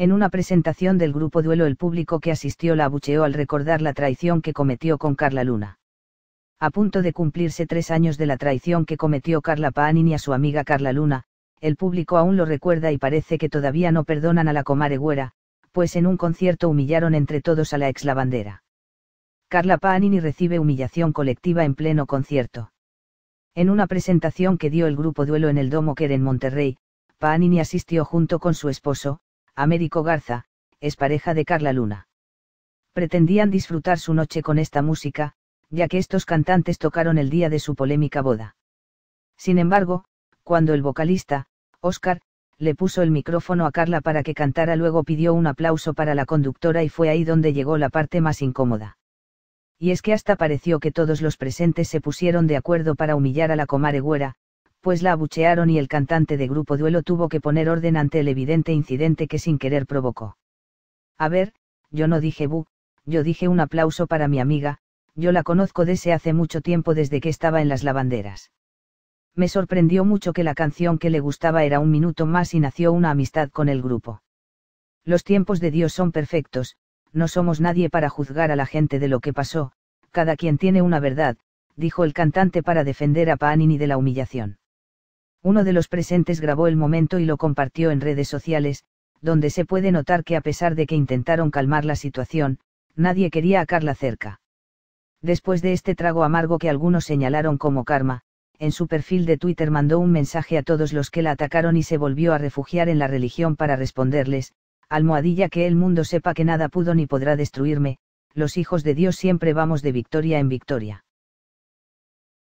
En una presentación del grupo Duelo el público que asistió la abucheó al recordar la traición que cometió con Carla Luna. A punto de cumplirse tres años de la traición que cometió Carla Paanini a su amiga Carla Luna, el público aún lo recuerda y parece que todavía no perdonan a la comare pues en un concierto humillaron entre todos a la ex lavandera. Carla Paanini recibe humillación colectiva en pleno concierto. En una presentación que dio el grupo Duelo en el Domo Quer en Monterrey, Paanini asistió junto con su esposo, Américo Garza, es pareja de Carla Luna. Pretendían disfrutar su noche con esta música, ya que estos cantantes tocaron el día de su polémica boda. Sin embargo, cuando el vocalista, Oscar, le puso el micrófono a Carla para que cantara, luego pidió un aplauso para la conductora y fue ahí donde llegó la parte más incómoda. Y es que hasta pareció que todos los presentes se pusieron de acuerdo para humillar a la comaregüera, pues la abuchearon y el cantante de grupo Duelo tuvo que poner orden ante el evidente incidente que sin querer provocó. A ver, yo no dije bu, yo dije un aplauso para mi amiga, yo la conozco desde hace mucho tiempo desde que estaba en las lavanderas. Me sorprendió mucho que la canción que le gustaba era un minuto más y nació una amistad con el grupo. Los tiempos de Dios son perfectos, no somos nadie para juzgar a la gente de lo que pasó, cada quien tiene una verdad, dijo el cantante para defender a panini de la humillación. Uno de los presentes grabó el momento y lo compartió en redes sociales, donde se puede notar que a pesar de que intentaron calmar la situación, nadie quería a Carla cerca. Después de este trago amargo que algunos señalaron como karma, en su perfil de Twitter mandó un mensaje a todos los que la atacaron y se volvió a refugiar en la religión para responderles, almohadilla que el mundo sepa que nada pudo ni podrá destruirme, los hijos de Dios siempre vamos de victoria en victoria.